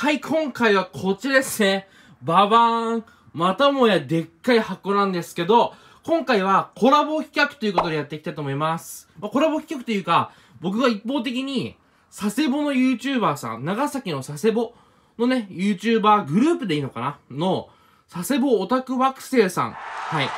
はい、今回はこちらですね。ババーン。またもやでっかい箱なんですけど、今回はコラボ企画ということでやっていきたいと思います。まあ、コラボ企画というか、僕が一方的に、佐世保の YouTuber さん、長崎の佐世保のね、YouTuber グループでいいのかなの、佐世保オタク惑星さん。はい。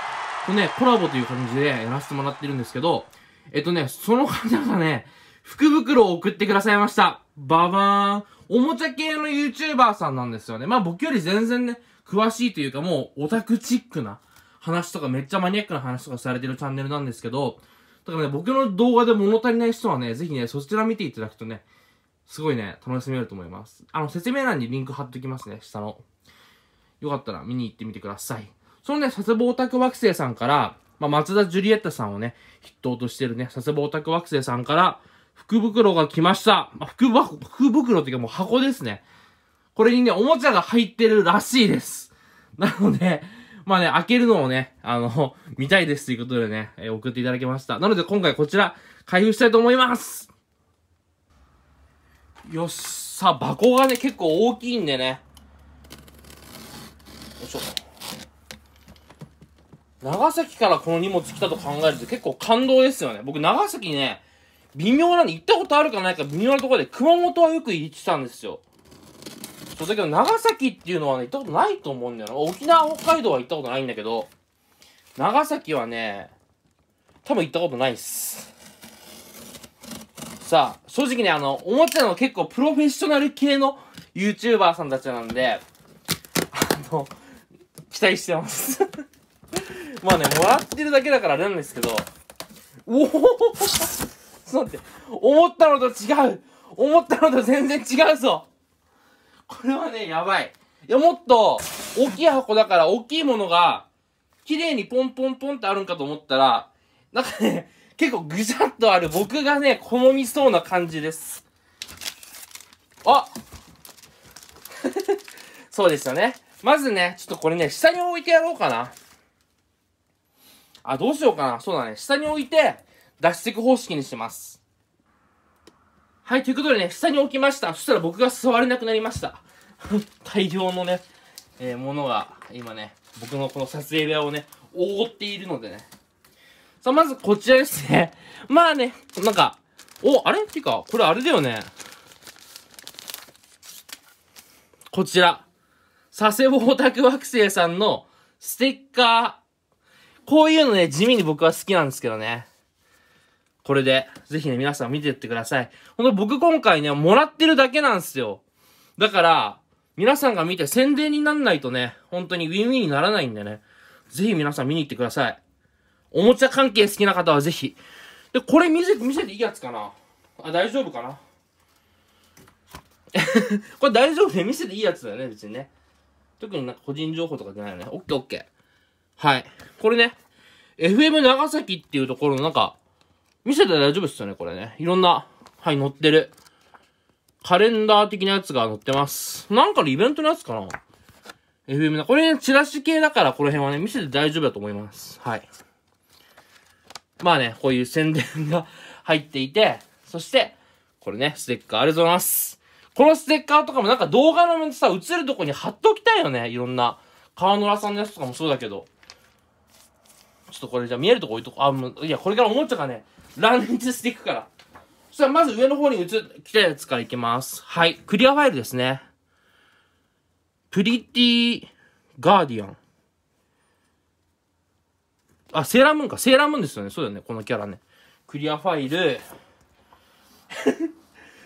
とね、コラボという感じでやらせてもらってるんですけど、えっとね、その方がね、福袋を送ってくださいました。ババーン。おもちゃ系の YouTuber さんなんですよね。まあ僕より全然ね、詳しいというかもうオタクチックな話とかめっちゃマニアックな話とかされてるチャンネルなんですけど、だからね、僕の動画で物足りない人はね、ぜひね、そちら見ていただくとね、すごいね、楽しめると思います。あの、説明欄にリンク貼っときますね、下の。よかったら見に行ってみてください。そのね、佐世保オタク惑星さんから、まあ、松田ジュリエッタさんをね、筆頭としてるね、佐世保オタク惑星さんから、福袋が来ました。福、福袋っていうかもう箱ですね。これにね、おもちゃが入ってるらしいです。なので、まあね、開けるのをね、あの、見たいですということでね、えー、送っていただきました。なので今回こちら、開封したいと思いますよっさ、箱がね、結構大きいんでね。よいしょ。長崎からこの荷物来たと考えると結構感動ですよね。僕長崎ね、微妙なんで、行ったことあるかないか微妙なところで、熊本はよく行ってたんですよ。そうだけど、長崎っていうのはね、行ったことないと思うんだよな。沖縄、北海道は行ったことないんだけど、長崎はね、多分行ったことないっす。さあ、正直ね、あの、おもちゃの結構プロフェッショナル系の YouTuber さんたちなんで、あの、期待してます まあね、もらってるだけだからあれなんですけど、おおっと待って。思ったのと違う思ったのと全然違うぞこれはね、やばい。いや、もっと、大きい箱だから、大きいものが、綺麗にポンポンポンってあるんかと思ったら、なんかね、結構ぐしゃっとある僕がね、好みそうな感じです。あ そうですよね。まずね、ちょっとこれね、下に置いてやろうかな。あ、どうしようかな。そうだね。下に置いて、脱出方式にしてます。はい、ということでね、下に置きました。そしたら僕が座れなくなりました。大量のね、えー、ものが今ね、僕のこの撮影部屋をね、覆っているのでね。さあ、まずこちらですね。まあね、なんか、お、あれっていうか、これあれだよね。こちら。佐世保オタク惑星さんのステッカー。こういうのね、地味に僕は好きなんですけどね。これで、ぜひね、皆さん見てってください。ほんと僕今回ね、もらってるだけなんですよ。だから、皆さんが見て宣伝になんないとね、本当にウィンウィンにならないんでね、ぜひ皆さん見に行ってください。おもちゃ関係好きな方はぜひ。で、これ見せて、見せていいやつかなあ、大丈夫かな これ大丈夫ね。見せていいやつだよね、別にね。特になんか個人情報とかじゃないよね。オッケーオッケー。はい。これね、FM 長崎っていうところのなんか、見せて大丈夫っすよね、これね。いろんな、はい、載ってる。カレンダー的なやつが載ってます。なんかのイベントのやつかな ?FM な。これね、チラシ系だから、この辺はね、見せて大丈夫だと思います。はい。まあね、こういう宣伝が 入っていて、そして、これね、ステッカーありがとうございます。このステッカーとかもなんか動画のさ、映るとこに貼っておきたいよね。いろんな。川野良さんのやつとかもそうだけど。ちょっとこれじゃあ見えるとこ置いとこう。あ、もう、いや、これからおもちゃがね、乱立していくから。そしたらまず上の方に移ってきたやつからいきます。はい。クリアファイルですね。プリティガーディアン。あ、セーラームーンか。セーラームーンですよね。そうだよね。このキャラね。クリアファイル。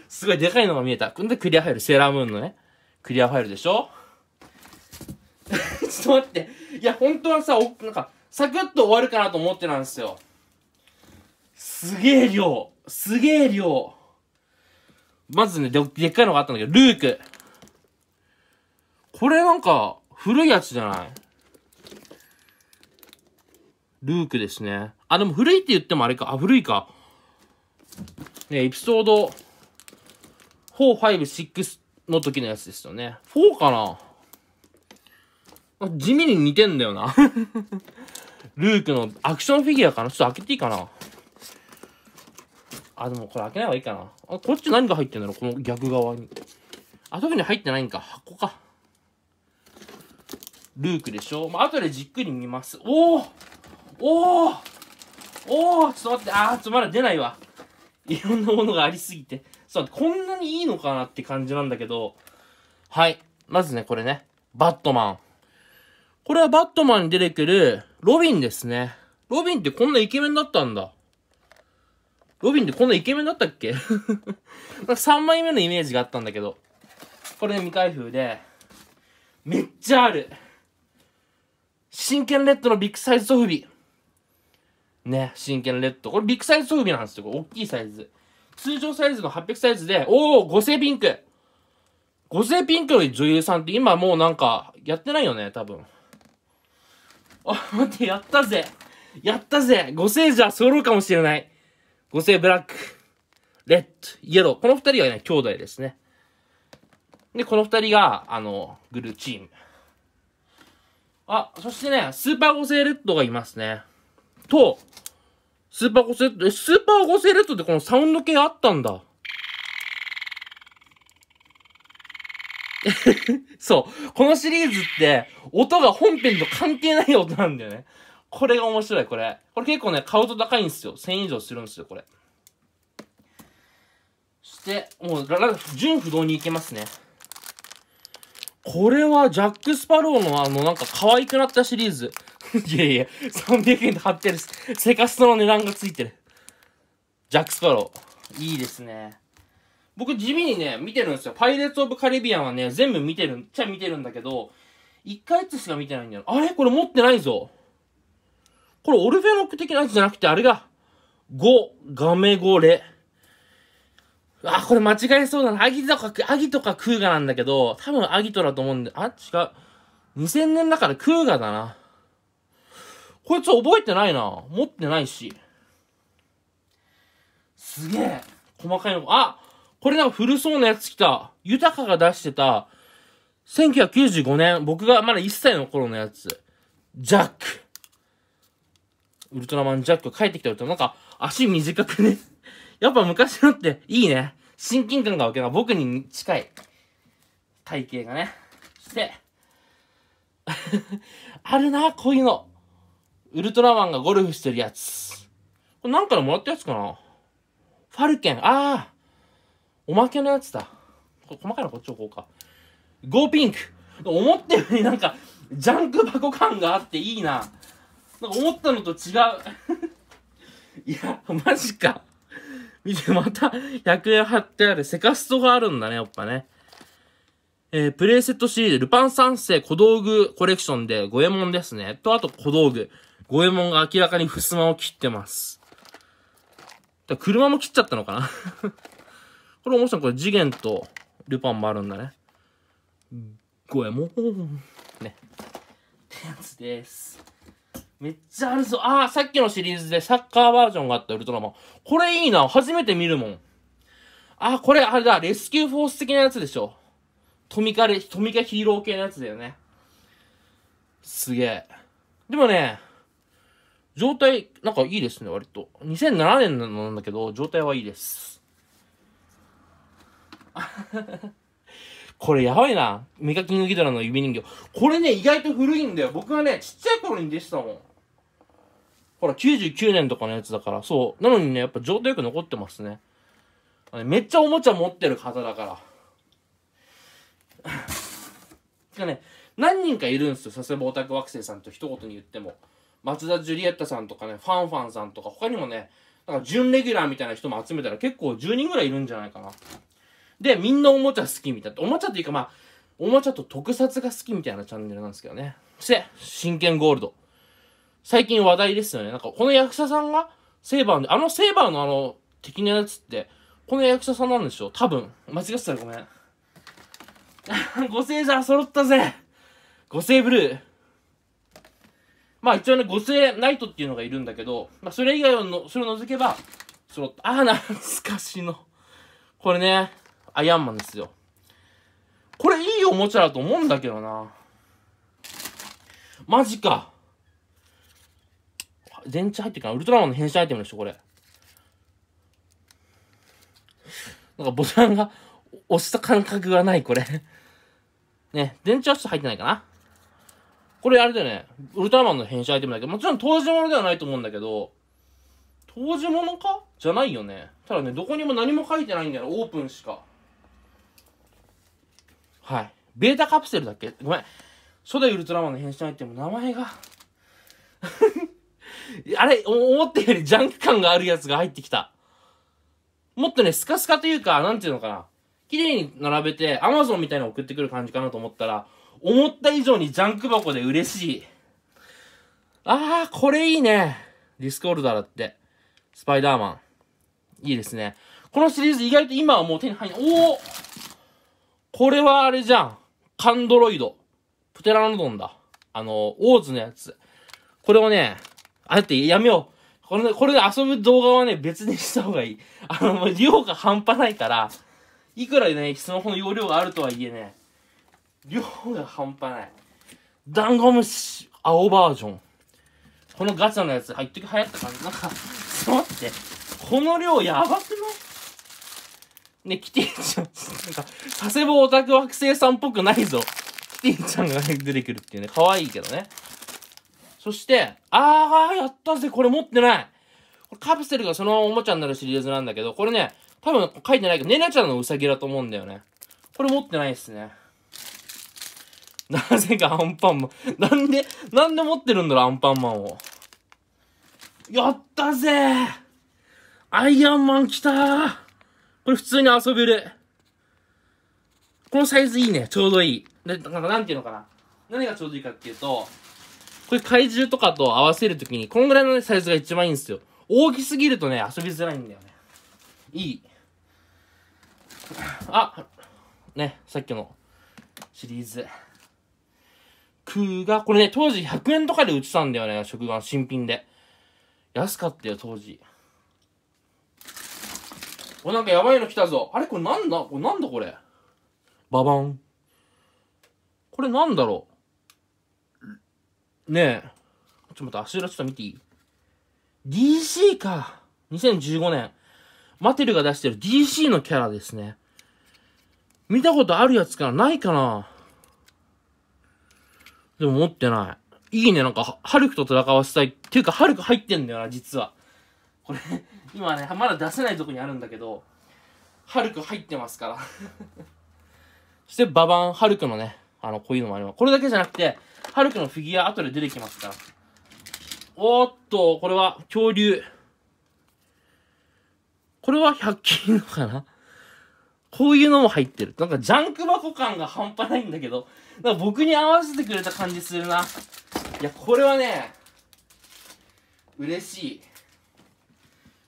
すごいでかいのが見えた。こんでクリアファイル。セーラームーンのね。クリアファイルでしょ ちょっと待って。いや、本当はさ、なんか、サクッと終わるかなと思ってたんですよ。すげえ量すげえ量まずねで、でっかいのがあったんだけど、ルーク。これなんか、古いやつじゃないルークですね。あ、でも古いって言ってもあれか。あ、古いか。ね、エピソード4、5、6の時のやつですよね。4かな地味に似てんだよな ルークのアクションフィギュアかなちょっと開けていいかなあ、でもこれ開けない方がいいかな。あ、こっち何が入ってんだろうこの逆側に。あ、特に入ってないんか。箱か。ルークでしょまあ、後でじっくり見ます。おおおおおおちょっと待って、あー、ちょっとまだ出ないわ。いろんなものがありすぎて。そう、こんなにいいのかなって感じなんだけど。はい。まずね、これね。バットマン。これはバットマンに出てくるロビンですね。ロビンってこんなイケメンだったんだ。ロビンってこんなイケメンだったっけ ?3 枚目のイメージがあったんだけど。これ、未開封で、めっちゃある。真剣レッドのビッグサイズソフビ。ね、真剣レッド。これビッグサイズソフビなんですよ。これ大きいサイズ。通常サイズの800サイズで、おお、五星ピンク。五星ピンクの女優さんって今もうなんか、やってないよね、多分。あ、待って、やったぜ。やったぜ。五星じゃ揃うかもしれない。五星ブラック、レッド、イエロー。この二人はね、兄弟ですね。で、この二人が、あの、グルーチーム。あ、そしてね、スーパー五星レッドがいますね。と、スーパー五星レッド、え、スーパー五星レッドってこのサウンド系あったんだ。そう。このシリーズって、音が本編と関係ない音なんだよね。これが面白い、これ。これ結構ね、買うと高いんですよ。1000円以上するんですよ、これ。そして、もう、純不動に行けますね。これは、ジャック・スパローのあの、なんか、可愛くなったシリーズ。いやいや、300円で貼ってる。セカストの値段がついてる。ジャック・スパロー。いいですね。僕、地味にね、見てるんですよ。パイレーツ・オブ・カリビアンはね、全部見てる、っちゃ見てるんだけど、1回ずつしか見てないんだよ。あれこれ持ってないぞ。これオルフェノック的なやつじゃなくて、あれが、ゴ、ガメゴレ。あ、これ間違えそうだな。アギとか、アギとかクーガなんだけど、多分アギトだと思うんで、あ、違う。2000年だからクーガだな。こいつ覚えてないな。持ってないし。すげえ。細かいの。あこれなんか古そうなやつ来た。豊かが出してた、1995年、僕がまだ1歳の頃のやつ。ジャック。ウルトラマンジャック帰ってきたウと、なんか、足短くね やっぱ昔のっていいね。親近感がわけな。僕に近い体型がね。そして、あるな、こういうの。ウルトラマンがゴルフしてるやつ。これなんかのもらったやつかなファルケン。ああおまけのやつだ。これ細かいのこっち置こうか。ゴーピンク思ったよりなんか、ジャンク箱感があっていいな。なんか思ったのと違う いやマジか見てまた100円貼ってあるセカストがあるんだねやっぱねえー、プレイセットシリーズ、ルパン三世小道具コレクションで、五右衛門ですね。と、あと小道具。五右衛門が明らかに襖を切ってます。だ車も切っちゃったのかな これ面白い。これ次元とルパンもあるんだね。五右衛門。ね。ってやつです。めっちゃあるぞ。ああ、さっきのシリーズでサッカーバージョンがあったウルトラマン。これいいな。初めて見るもん。ああ、これあれだ。レスキューフォース的なやつでしょ。トミカレ、トミカヒーロー系のやつだよね。すげえ。でもね、状態、なんかいいですね、割と。2007年なんだけど、状態はいいです。これやばいな。メカキングギドラの指人形。これね、意外と古いんだよ。僕はね、ちっちゃい頃に出したもん。ほら、99年とかのやつだから、そう。なのにね、やっぱ状態よく残ってますね。めっちゃおもちゃ持ってる方だから。がね、何人かいるんですよ。佐世保オタク惑星さんと一言に言っても。松田ジュリエッタさんとかね、ファンファンさんとか、他にもね、なんか準レギュラーみたいな人も集めたら結構10人ぐらいいるんじゃないかな。で、みんなおもちゃ好きみたいな。おもちゃっていうかまあ、おもちゃと特撮が好きみたいなチャンネルなんですけどね。そして、真剣ゴールド。最近話題ですよね。なんか、この役者さんが、セーバーで、あのセーバーのあの、敵のやつって、この役者さんなんでしょ多分。間違ってたらごめん。五星じゃ揃ったぜ五星ブルー。まあ一応ね、五星ナイトっていうのがいるんだけど、まあそれ以外をの、それを除けば、揃った。ああ、懐かしの。これね、アイアンマンですよ。これいいおもちゃだと思うんだけどな。マジか。電池入ってるかなウルトラマンの変身アイテムでしょ、これ。なんかボタンが押した感覚がない、これね、電池はちょっと入ってないかな。これあれだよね、ウルトラマンの変身アイテムだけど、もちろん当時物ではないと思うんだけど、当時物かじゃないよね。ただね、どこにも何も書いてないんだよ、オープンしか。はい。ベータカプセルだっけごめん。初代ウルトラマンの変身アイテム、名前があれ、思ったよりジャンク感があるやつが入ってきた。もっとね、スカスカというか、なんていうのかな。綺麗に並べて、アマゾンみたいなの送ってくる感じかなと思ったら、思った以上にジャンク箱で嬉しい。あー、これいいね。ディスコールダーだって。スパイダーマン。いいですね。このシリーズ意外と今はもう手に入んおおこれはあれじゃん。カンドロイド。プテラノドンだ。あの、オーズのやつ。これをね、あ、だってやめよう。これ、これで遊ぶ動画はね、別にした方がいい。あの、もう量が半端ないから、いくらね、スマホの容量があるとはいえね、量が半端ない。ダンゴムシ、青バージョン。このガチャのやつ、っ一時流行った感じ。なんか、ちょっと待って。この量やばくないね、キティちゃん、なんか、佐世保オタク惑星さんっぽくないぞ。キティちゃんが、ね、出てくるっていうね、可愛いけどね。そして、あー、やったぜ、これ持ってない。カプセルがそのおもちゃになるシリーズなんだけど、これね、多分書いてないけど、ねナちゃんのウサギだと思うんだよね。これ持ってないっすね。なぜかアンパンマン。なんで、なんで持ってるんだろう、アンパンマンを。やったぜアイアンマン来たこれ普通に遊べる。このサイズいいね。ちょうどいい。で、なんか、なんていうのかな。何がちょうどいいかっていうと、そういう怪獣とかと合わせるときに、このぐらいのね、サイズが一番いいんですよ。大きすぎるとね、遊びづらいんだよね。いい。あ、ね、さっきのシリーズ。空が、これね、当時100円とかで売ってたんだよね、食玩、新品で。安かったよ、当時。お、なんかやばいの来たぞ。あれこれなんだこれなんだこれババン。これなんだろうねえ。ちょっと待って、足裏ちょっと見ていい ?DC か。2015年。マテルが出してる DC のキャラですね。見たことあるやつかなないかなでも持ってない。いいね、なんか、ハルクと戦わせたい。っていうか、ハルク入ってんだよな、実は。これ、今ね、まだ出せないとこにあるんだけど、ハルク入ってますから。そして、ババン、ハルクのね、あの、こういうのもあります。これだけじゃなくて、ハルクのフィギュア後で出てきますから。おっと、これは恐竜。これは100均のかなこういうのも入ってる。なんかジャンク箱感が半端ないんだけど。なんか僕に合わせてくれた感じするな。いや、これはね、嬉しい。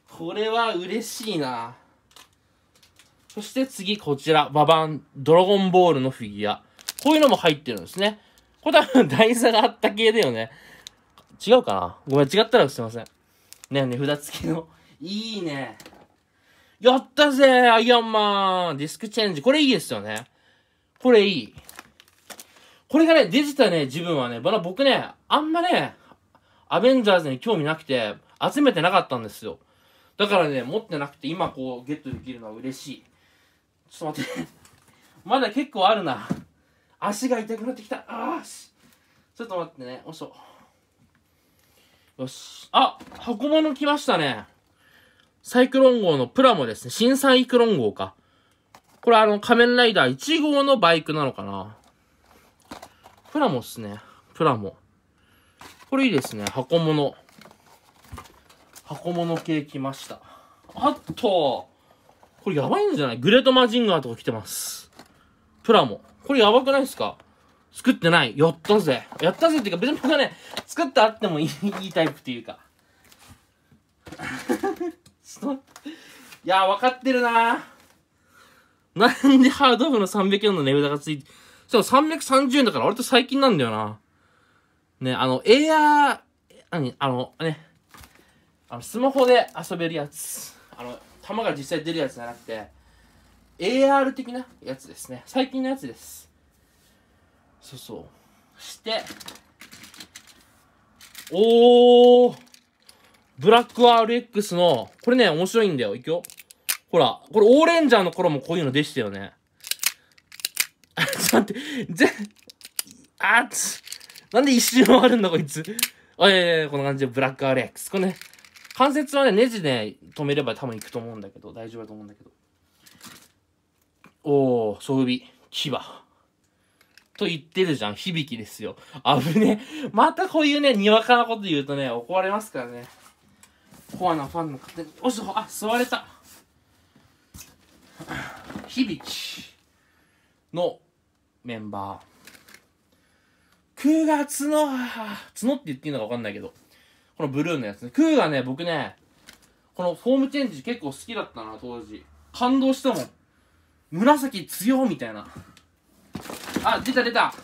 これは嬉しいな。そして次こちら、ババン、ドラゴンボールのフィギュア。こういうのも入ってるんですね。これ多分台座があった系だよね。違うかなごめん、違ったらすいません。ね値札付きの。いいね。やったぜアイアンマンディスクチェンジ。これいいですよね。これいい。これがね、デジタルね、自分はね、まだ僕ね、あんまね、アベンジャーズに興味なくて、集めてなかったんですよ。だからね、持ってなくて、今こう、ゲットできるのは嬉しい。ちょっと待って。まだ結構あるな。足が痛くなってきたあしちょっと待ってねよしょよしあ箱物来ましたねサイクロン号のプラモですね新サイクロン号かこれあの仮面ライダー1号のバイクなのかなプラモっすねプラモこれいいですね箱物箱物系来ましたあとこれやばいんじゃないグレートマジンガーとか来てますプラモこれやばくないですか作ってない。やったぜ。やったぜっていうか、別に僕はね、作ってあってもいいいいタイプっていうか。ちょっと、いや分かってるななんでハードオフの300円の値札がついて、しか330円だから割と最近なんだよな。ね、あの、エアー、何あの、ね、あの、スマホで遊べるやつ。あの、弾が実際出るやつじゃなくて、AR 的なやつですね。最近のやつです。そうそう。して、おーブラック RX の、これね、面白いんだよ。いくよ。ほら、これ、オーレンジャーの頃もこういうのでしたよね。あ、ちょっと待って、ぜ、あつ、なんで一周回るんだ、こいつ。あ、いやいやこんな感じで、ブラック RX。これね、関節はね、ネジね、止めれば多分いくと思うんだけど、大丈夫だと思うんだけど。おお、装備、牙。と言ってるじゃん。響きですよ。あぶね。またこういうね、にわかなこと言うとね、怒られますからね。コアなファンの方に。おし、あ、座れた。響きのメンバー。9月の、角って言っていいのかわかんないけど。このブルーのやつね。9がね、僕ね、このフォームチェンジ結構好きだったな、当時。感動したもん。紫強みたいなあ出た出た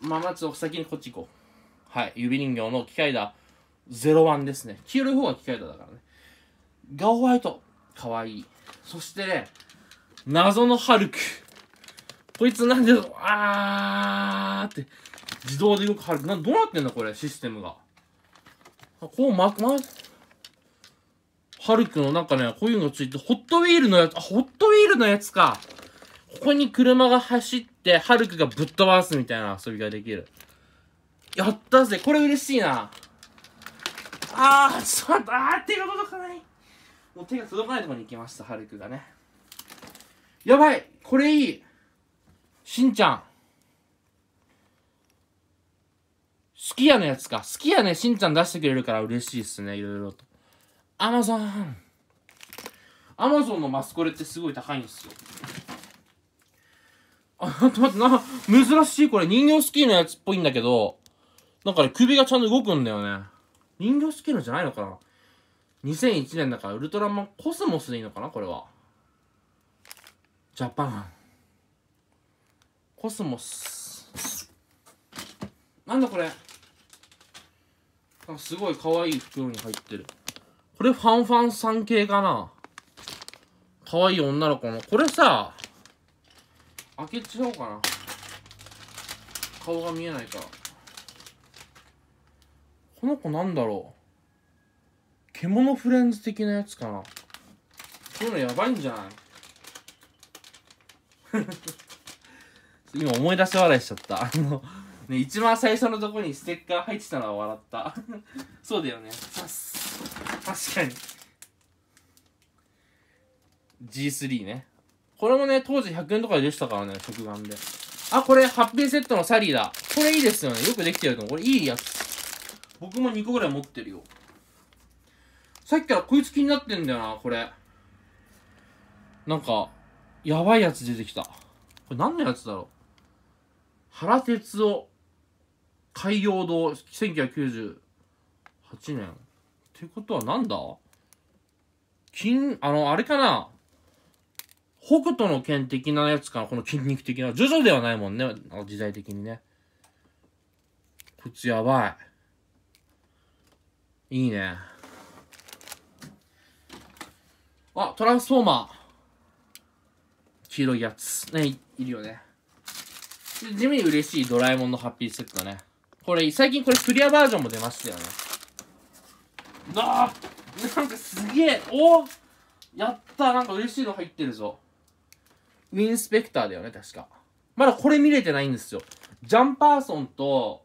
まあまず先にこっち行こうはい指人形の機械だ01ですね黄色い方が機械だだからねガオホワイトかわいいそしてね謎のハルクこいつなんであーって自動で動くハルクなどうなってんだこれシステムがこうま、ま、ハルクのなんかね、こういうのついて、ホットウィールのやつ、あ、ホットウィールのやつか。ここに車が走って、ハルクがぶっ飛ばすみたいな遊びができる。やったぜ。これ嬉しいな。あー、ちょっとあー、手が届かない。もう手が届かないところに行きました、ハルクがね。やばいこれいいしんちゃん。好きやのやつか。好きやね、しんちゃん出してくれるから嬉しいっすね、いろいろと。アマゾンアマゾンのマスコレってすごい高いんですよ。あ、待って待ってな、珍しいこれ人形スキーのやつっぽいんだけど、なんかね、首がちゃんと動くんだよね。人形スキーのじゃないのかな ?2001 年だからウルトラマンコスモスでいいのかなこれは。ジャパン。コスモス。なんだこれ。すごい可愛い袋に入ってる。これファンファンさん系かな可愛い女の子の。これさ、開けちゃおうかな。顔が見えないから。この子なんだろう。獣フレンズ的なやつかな。こういうのやばいんじゃない 今思い出し笑いしちゃった。あの、ね、一番最初のとこにステッカー入ってたのは笑った。そうだよね。さっす。確かに G3 ねこれもね当時100円とかでしたからね食玩であこれハッピーセットのサリーだこれいいですよねよくできてると思うこれいいやつ僕も2個ぐらい持ってるよさっきからこいつ気になってんだよなこれなんかやばいやつ出てきたこれ何のやつだろう原哲夫海洋堂1998年ってことはなんだ筋、あの、あれかな北斗の剣的なやつかなこの筋肉的な。ジョジョではないもんね。時代的にね。こいつやばい。いいね。あ、トランスフォーマー。黄色いやつ。ね、いいるよね。地味に嬉しいドラえもんのハッピーセットね。これ、最近これクリアバージョンも出ましたよね。なあなんかすげえおやったなんか嬉しいの入ってるぞウィンスペクターだよね確かまだこれ見れてないんですよジャンパーソンと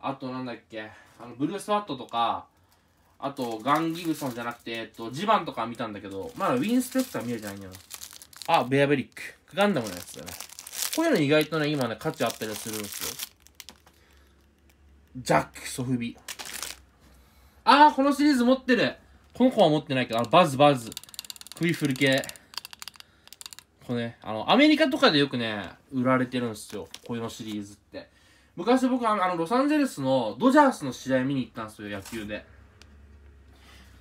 あとなんだっけあのブルースワットとかあとガン・ギブソンじゃなくて、えっと、ジバンとか見たんだけどまだウィンスペクター見れてないんだよあベアベリックガンダムのやつだねこういうの意外とね今ね価値あったりするんですよジャックソフビああ、このシリーズ持ってる。この子は持ってないけど、あの、バズバズ。首振る系。これね、あの、アメリカとかでよくね、売られてるんですよ。こういうのシリーズって。昔僕あの、ロサンゼルスのドジャースの試合見に行ったんですよ、野球で。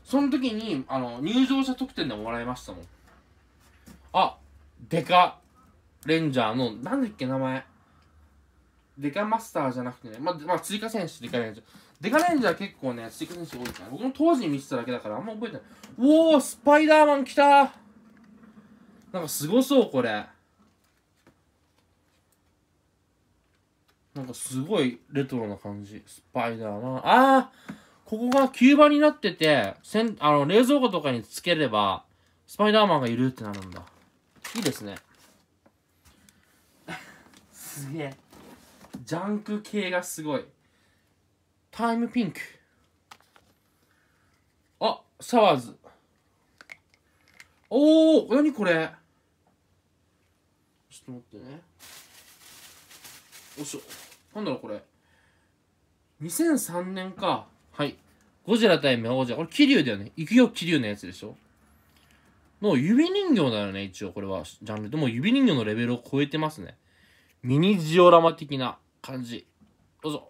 その時に、あの、入場者特典でもらいましたもん。あ、デカ、レンジャーの、なんだっけ、名前。デカマスターじゃなくてね、まあ、まあ、追加選手、デカレンジャー。デカレンジャー結構ね、スック選手多いから、僕も当時に見てただけだから、あんま覚えてない。おー、スパイダーマン来たなんかすごそう、これ。なんかすごいレトロな感じ。スパイダーマン。あーここが吸盤になってて、せん、あの、冷蔵庫とかにつければ、スパイダーマンがいるってなるんだ。いいですね。すげえ。ジャンク系がすごい。タイムピンク。あ、サワーズ。おー、なにこれちょっと待ってね。おしょ。なんだろう、これ。2003年か。はい。ゴジラ対魔王者。これ、キリュウだよね。行くよ、キリュウのやつでしょの指人形だよね、一応、これは、ジャンルでも指人形のレベルを超えてますね。ミニジオラマ的な感じ。どうぞ。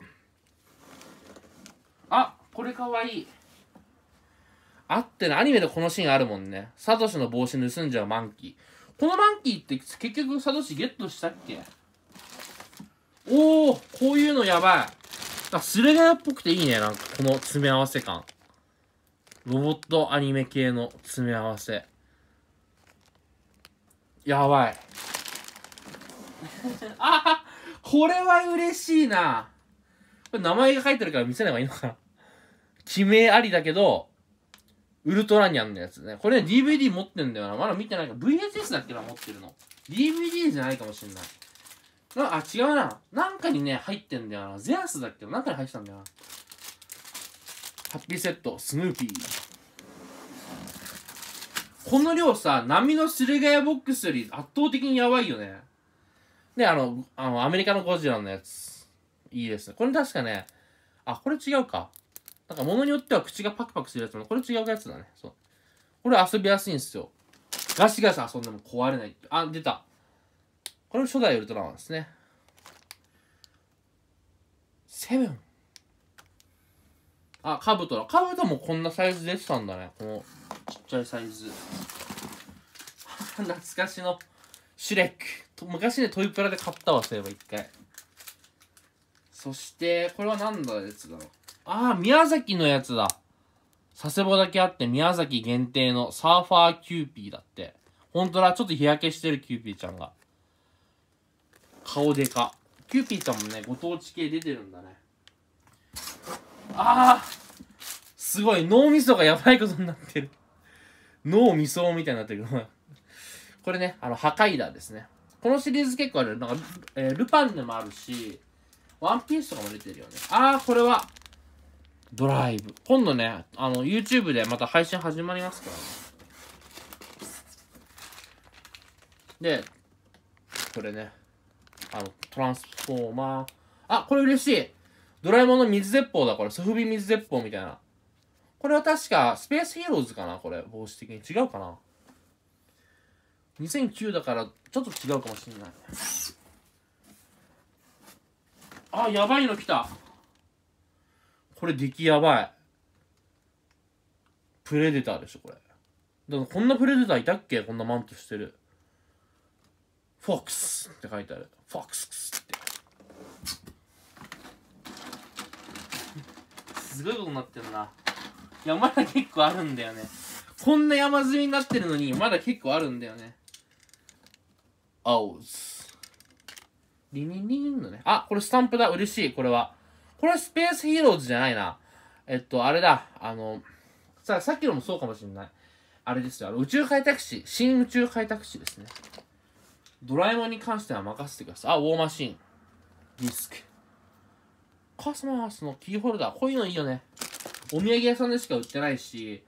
あこれかわいいあってなアニメでこのシーンあるもんねサトシの帽子盗んじゃうマンキーこのマンキーって結局サトシゲットしたっけおおこういうのやばいあスレガヤっぽくていいねなんかこの詰め合わせ感ロボットアニメ系の詰め合わせやばい あこれは嬉しいなこれ名前が書いてるから見せればいいのかな。記名ありだけど、ウルトラニャンのやつね。これね、DVD 持ってんだよな。まだ見てないから。VHS だっけな、持ってるの。DVD じゃないかもしんない。あ、違うな。なんかにね、入ってんだよな。ゼアスだっけなんかに入ってたんだよな。ハッピーセット、スヌーピー。この量さ、波のスれガヤボックスより圧倒的にやばいよね。で、あの、あの、アメリカのゴジラのやつ。いいですね。これ確かね、あ、これ違うか。なんか物によっては口がパクパクするやつも、これ違うやつだね。そう。これ遊びやすいんですよ。ガシガシ遊んでも壊れない。あ、出た。これ初代ウルトラマンですね。セブン。あ、カブトだ。カブトもこんなサイズ出てたんだね。このちっちゃいサイズ。懐かしのシュレック。昔ね、トイプラで買ったわ、そういえば一回。そして、これは何のやつだろう。ああ、宮崎のやつだ。佐世保だけあって宮崎限定のサーファーキューピーだって。ほんとだ、ちょっと日焼けしてるキューピーちゃんが。顔でか。キューピーちゃんもね、ご当地系出てるんだね。ああすごい、脳みそがやばいことになってる。脳みそみたいになってる。これね、あの、破壊だですね。このシリーズ結構ある。なんか、えー、ルパンでもあるし、ワンピースとかも出てるよね。あー、これは、ドライブ。今度ね、あの、YouTube でまた配信始まりますからね。で、これね、あの、トランスフォーマー。あ、これ嬉しいドラえもんの水鉄砲だ、これ。ソフビ水鉄砲みたいな。これは確か、スペースヒーローズかなこれ、帽子的に。違うかな ?2009 だから、ちょっと違うかもしれない。あ、やばいの来た。これ出来やばい。プレデターでしょ、これ。だからこんなプレデターいたっけこんなマントしてる。フォックスって書いてある。フォックスって。すごいことになってるな。いや、まだ結構あるんだよね。こんな山積みになってるのに、まだ結構あるんだよね。青。リニニンのね。あ、これスタンプだ。嬉しい。これは。これはスペースヒーローズじゃないな。えっと、あれだ。あの、さ、さっきのもそうかもしんない。あれですよ。あの宇宙開拓士。新宇宙開拓士ですね。ドラえもんに関しては任せてください。あ、ウォーマシン。ディスク。カスマースのキーホルダー。こういうのいいよね。お土産屋さんでしか売ってないし、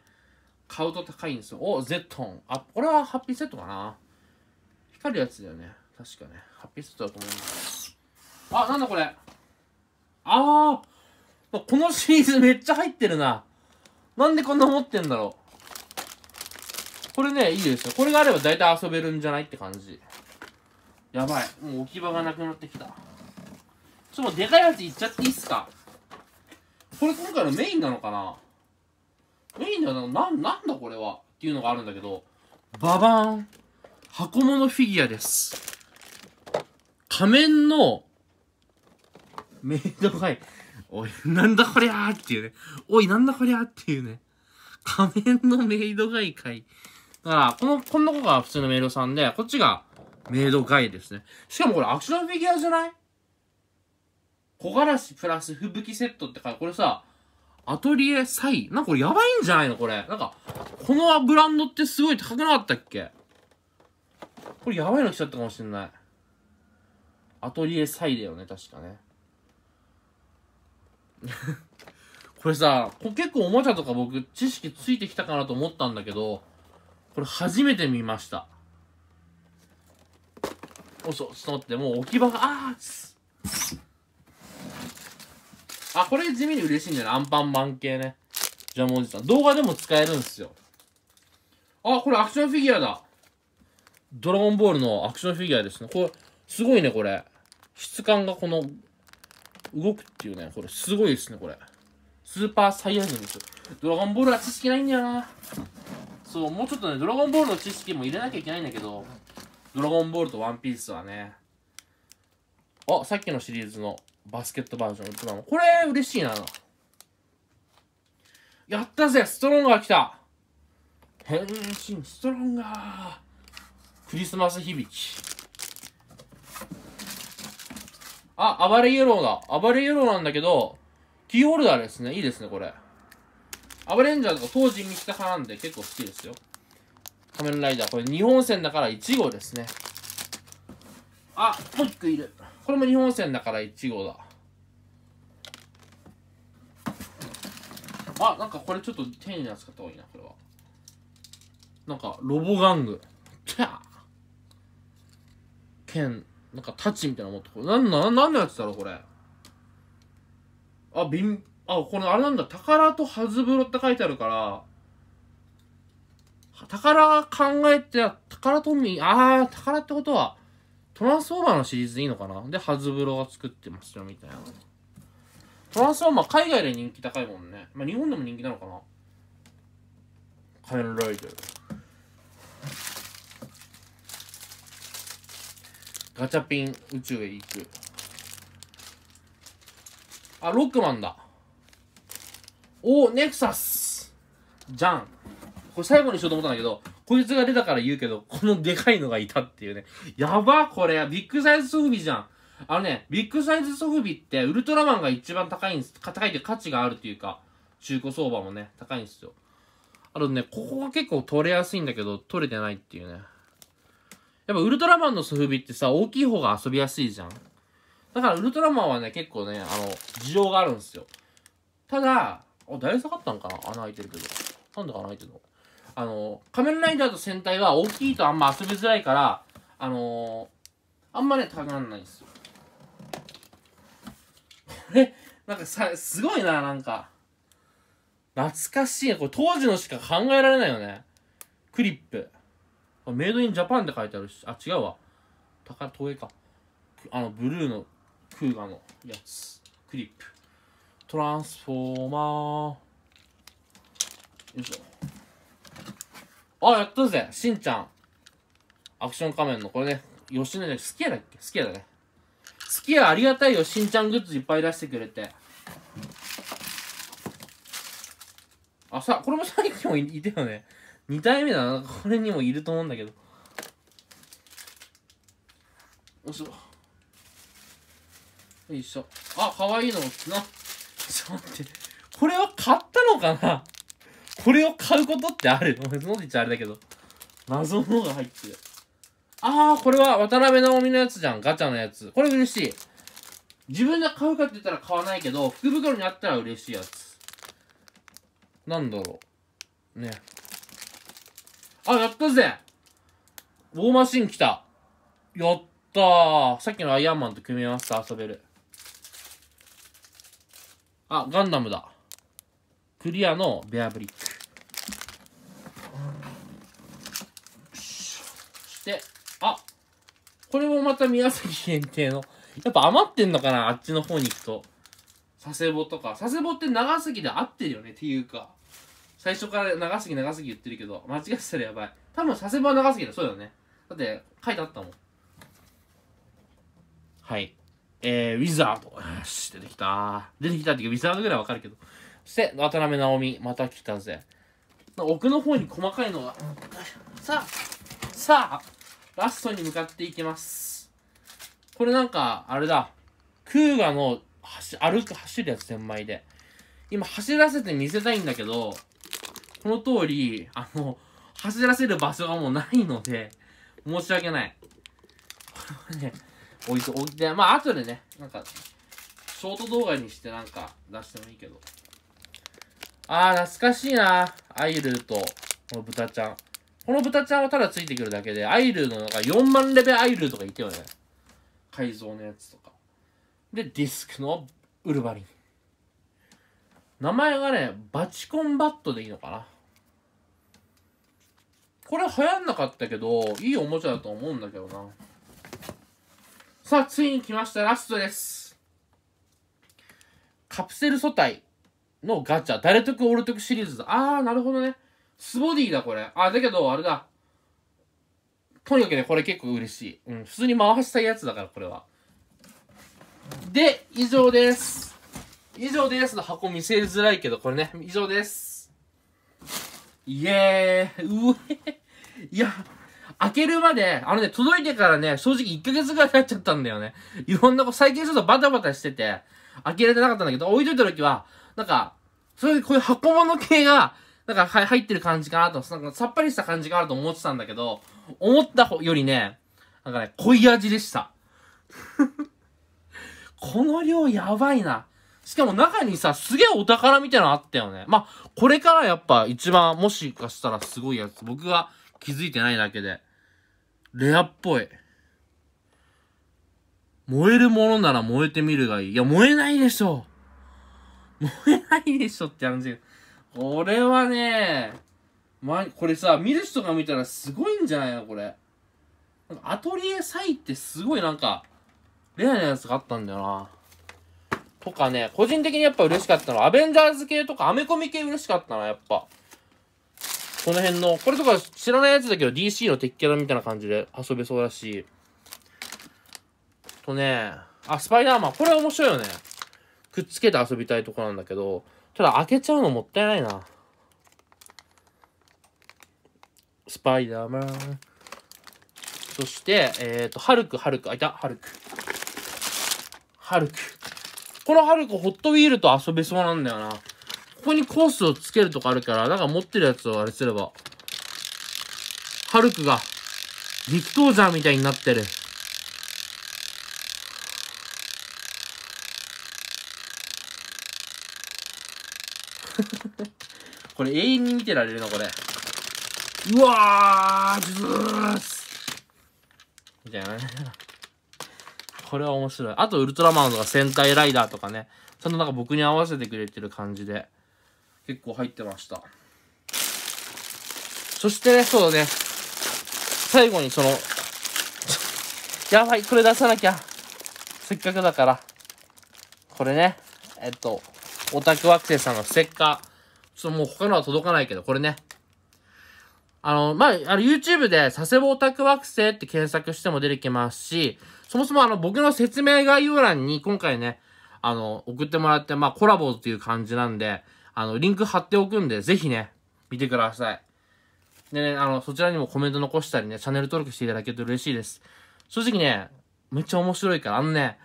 買うと高いんですよ。お、ゼットン。あ、これはハッピーセットかな。光るやつだよね。確かね、ハピストだと思います。あ、なんだこれ。あー、このシリーズめっちゃ入ってるな。なんでこんな持ってんだろう。これね、いいですよ。これがあれば大体遊べるんじゃないって感じ。やばい。もう置き場がなくなってきた。ちょっとでかいやついっちゃっていいっすかこれ今回のメインなのかなメインだな、な、なんだこれはっていうのがあるんだけど、ババーン箱物フィギュアです。仮面の、メイドがい、おい、なんだこりゃーっていうね。おい、なんだこりゃーっていうね。仮面のメイドガイ会。だから、この、こんな子が普通のメイドさんで、こっちがメイドガイですね。しかもこれアクションフィギュアじゃない木枯らしプラス吹雪セットってか、これさ、アトリエサイ。なんかこれやばいんじゃないのこれ。なんか、このブランドってすごい高くなかったっけこれやばいの来ちゃったかもしんない。アトリエサイレよね、確かね。これさ、こ結構おもちゃとか僕知識ついてきたかなと思ったんだけど、これ初めて見ました。おそ、ちょっと待って、もう置き場が、あーあ、これ地味に嬉しいんだよね。アンパンマン系ね。ジャムおじさん。動画でも使えるんすよ。あ、これアクションフィギュアだ。ドラゴンボールのアクションフィギュアですね。これ、すごいね、これ。質感がこの、動くっていうね、これすごいですね、これ。スーパーサイヤ人ですよ。ドラゴンボールは知識ないんだよな。そう、もうちょっとね、ドラゴンボールの知識も入れなきゃいけないんだけど、ドラゴンボールとワンピースはね。あ、さっきのシリーズのバスケットバージョン、ウルトラこれ、嬉しいな。やったぜストロンガー来た変身ストロンガークリスマス響き。あ、暴れイエローだ。暴れイエローなんだけど、キーホルダーですね。いいですね、これ。暴れンジャーとか当時見た派なんで結構好きですよ。仮面ライダー。これ日本戦だから1号ですね。あ、もう1個いる。これも日本戦だから1号だ。あ、なんかこれちょっと丁寧な使った方がいいな、これは。なんか、ロボ玩具。キャー剣。なんかタッチみたいなの持ってこれなんなんのやつだろこれあビンあこのあれなんだ宝とハズブロって書いてあるから宝考えて宝トミーああ宝ってことはトランスフォーマーのシリーズでいいのかなでハズブロが作ってますよみたいなトランスフォーマー海外で人気高いもんねまあ日本でも人気なのかな仮面ライダーガチャピン宇宙へ行くあロックマンだおおネクサスじゃんこれ最後にしようと思ったんだけどこいつが出たから言うけどこのでかいのがいたっていうねやばこれビッグサイズ装備じゃんあのね、ビッグサイズ装備ってウルトラマンが一番高いんです、高いって価値があるっていうか、中古相場もね、高いんですよ。あとね、ここが結構取れやすいんだけど、取れてないっていうね。やっぱウルトラマンのソフビってさ、大きい方が遊びやすいじゃん。だからウルトラマンはね、結構ね、あの、事情があるんですよ。ただ、あ、だいぶ下がったんかな穴開いてるけど。なんで穴開いてるのあの、仮面ライダーと戦隊は大きいとあんま遊びづらいから、あのー、あんまね、高がんないんですよ。これ、なんかさ、すごいな、なんか。懐かしい。これ当時のしか考えられないよね。クリップ。メイドインジャパンって書いてあるし、あ、違うわ。宝東映か。あの、ブルーのクーガのやつ。クリップ。トランスフォーマー。よいしょ。あ、やったぜ。しんちゃん。アクション仮面の、これね、吉野家、好きやだっけ好きやだね。好きやありがたいよ。しんちゃんグッズいっぱい出してくれて。あ、さ、これもさっきもいたよね。2体目だなこれにもいると思うんだけどよいしょよいしょあ可愛いのなちょっと待ってこれは買ったのかなこれを買うことってあるのこと言っちゃあれだけど謎のが入ってるああこれは渡辺直美のやつじゃんガチャのやつこれ嬉しい自分で買うかって言ったら買わないけど福袋にあったら嬉しいやつなんだろうねあ、やったぜウォーマシン来た。やったー。さっきのアイアンマンと組み合わせて遊べる。あ、ガンダムだ。クリアのベアブリック。して、あ、これもまた宮崎限定の。やっぱ余ってんのかなあっちの方に行くと。佐世保とか。佐世保って長すぎで合ってるよねっていうか。最初から長すぎ長すぎ言ってるけど、間違えてたらやばい。多分佐世保は長すぎだ。そうだよね。だって、書いてあったもん。はい。えー、ウィザード。よし、出てきた。出てきたっていうか、ウィザードぐらいわかるけど。そして、渡辺直美。また来たぜ。奥の方に細かいのが。さあ、さあ、ラストに向かっていきます。これなんか、あれだ。クーガの、走、歩く、走るやつ、千枚で。今、走らせて見せたいんだけど、この通り、あの、走らせる場所がもうないので、申し訳ない。これはね、置いと、置いて、まあ、後でね、なんか、ショート動画にしてなんか出してもいいけど。あー、懐かしいな。アイルと、この豚ちゃん。この豚ちゃんはただついてくるだけで、アイルのなんか4万レベルアイルとかいてよね。改造のやつとか。で、ディスクのウルバリン。名前がね、バチコンバットでいいのかな。これ流行んなかったけど、いいおもちゃだと思うんだけどな。さあ、ついに来ました、ラストです。カプセル素体のガチャ、誰得俺得シリーズだ。あー、なるほどね。スボディだ、これ。あ、だけど、あれだ。とにかくね、これ結構嬉しい。うん、普通に回したいやつだから、これは。で、以上です。以上ですの箱見せづらいけど、これね、以上です。イエーイうえいや、開けるまで、あのね、届いてからね、正直1ヶ月ぐらい経っちゃったんだよね。いろんなこ最近ちょっとバタバタしてて、開けられてなかったんだけど、置いといた時は、なんか、そういう、こういう箱物系が、なんか、はい、入ってる感じかなと、なんか、さっぱりした感じがあると思ってたんだけど、思ったよりね、なんかね、濃い味でした。この量やばいな。しかも中にさ、すげえお宝みたいなのあったよね。まあ、これからやっぱ一番、もしかしたらすごいやつ。僕が気づいてないだけで。レアっぽい。燃えるものなら燃えてみるがいい。いや、燃えないでしょ。燃えないでしょって感じ。これはね、ま、これさ、見る人が見たらすごいんじゃないのこれ。アトリエサイってすごいなんか、レアなやつがあったんだよな。とかね、個人的にやっぱ嬉しかったのは、アベンジャーズ系とかアメコミ系嬉しかったな、やっぱ。この辺の、これとか知らないやつだけど DC の敵キャラみたいな感じで遊べそうだし。とね、あ、スパイダーマン。これ面白いよね。くっつけて遊びたいとこなんだけど、ただ開けちゃうのもったいないな。スパイダーマン。そして、えっ、ー、と、ハルク、ハルク、あいた、ハルク。ハルク。このハルクホットウィールと遊べそうなんだよな。ここにコースをつけるとかあるから、なんか持ってるやつをあれすれば、ハルクが、ーザーみたいになってる。これ永遠に見てられるな、これ。うわー、ずーす。みたいな。これは面白い。あと、ウルトラマンとか戦隊ライダーとかね、ちゃんとなんか僕に合わせてくれてる感じで、結構入ってました。そしてね、そうね、最後にその、やばい、これ出さなきゃ。せっかくだから。これね、えっと、オタク惑星さんのステッカー。ちょっともう他のは届かないけど、これね、あの、まあ、あの、YouTube で、佐世保オタク惑星って検索しても出てきますし、そもそもあの、僕の説明概要欄に今回ね、あの、送ってもらって、まあ、コラボっていう感じなんで、あの、リンク貼っておくんで、ぜひね、見てください。でね、あの、そちらにもコメント残したりね、チャンネル登録していただけると嬉しいです。正直ね、めっちゃ面白いから、あのね、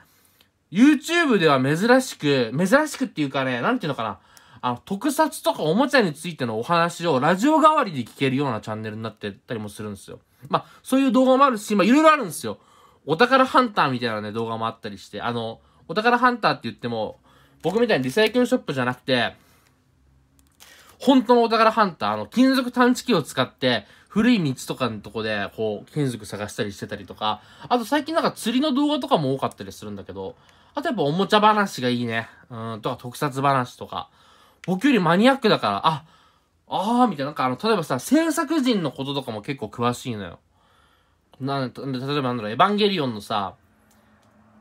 YouTube では珍しく、珍しくっていうかね、なんていうのかな、あの、特撮とかおもちゃについてのお話をラジオ代わりで聞けるようなチャンネルになってたりもするんですよ。まあ、そういう動画もあるし、まあ、いろいろあるんですよ。お宝ハンターみたいなね、動画もあったりして、あの、お宝ハンターって言っても、僕みたいにリサイクルショップじゃなくて、本当のお宝ハンター、あの、金属探知機を使って、古い道とかのとこで、こう、金属探したりしてたりとか、あと最近なんか釣りの動画とかも多かったりするんだけど、あとやっぱおもちゃ話がいいね。うん、とか特撮話とか。僕よりマニアックだから、あ、あーみたいな、なんかあの、例えばさ、制作人のこととかも結構詳しいのよ。なん、例えばなんだろう、エヴァンゲリオンのさ、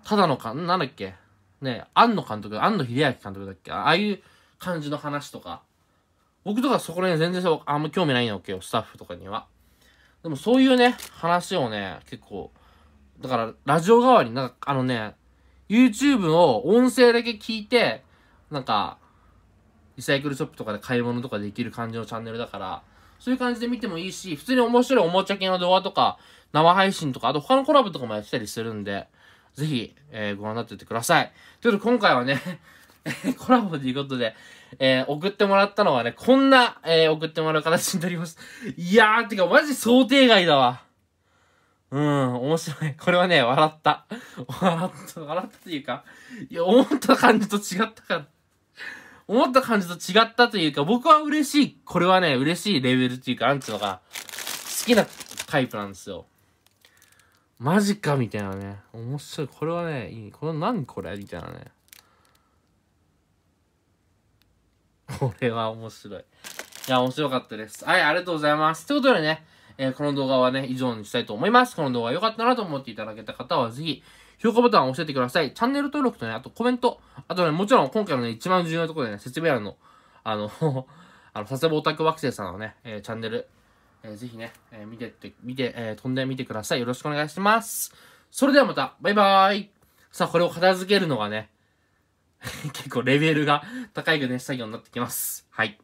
ただのか、なんだっけ、ね、庵野監督、庵野秀明監督だっけ、ああいう感じの話とか。僕とかそこら辺全然あんま興味ないんだけよ、スタッフとかには。でもそういうね、話をね、結構、だから、ラジオ代わり、なんか、あのね、YouTube を音声だけ聞いて、なんか、リサイクルショップとかで買い物とかできる感じのチャンネルだから、そういう感じで見てもいいし、普通に面白いおもちゃ系の動画とか、生配信とか、あと他のコラボとかもやってたりするんで、ぜひ、えー、ご覧になっててください。ということで今回はねコラボということで、えー、送ってもらったのはね、こんな、えー、送ってもらう形になります。いやー、てかマジ想定外だわ。うん、面白い。これはね、笑った。笑った、笑ったというか、いや、思った感じと違ったから。思った感じと違ったというか、僕は嬉しい。これはね、嬉しいレベルというか、なんていうのが、好きなタイプなんですよ。マジかみたいなね。面白い。これはね、いい。これ何これみたいなね。これは面白い。いや、面白かったです。はい、ありがとうございます。ということでね、えー、この動画はね、以上にしたいと思います。この動画良かったなと思っていただけた方は、ぜひ、評価ボタンを押しててください。チャンネル登録とね、あとコメント。あとね、もちろん今回のね、一番重要なところでね、説明欄の、あのあの、佐世保オタク惑星さんのね、えー、チャンネル、えー、ぜひね、えー、見てって、見て、え飛んでみてください。よろしくお願いします。それではまた、バイバーイさあ、これを片付けるのがね、結構レベルが高いぐらい作業になってきます。はい。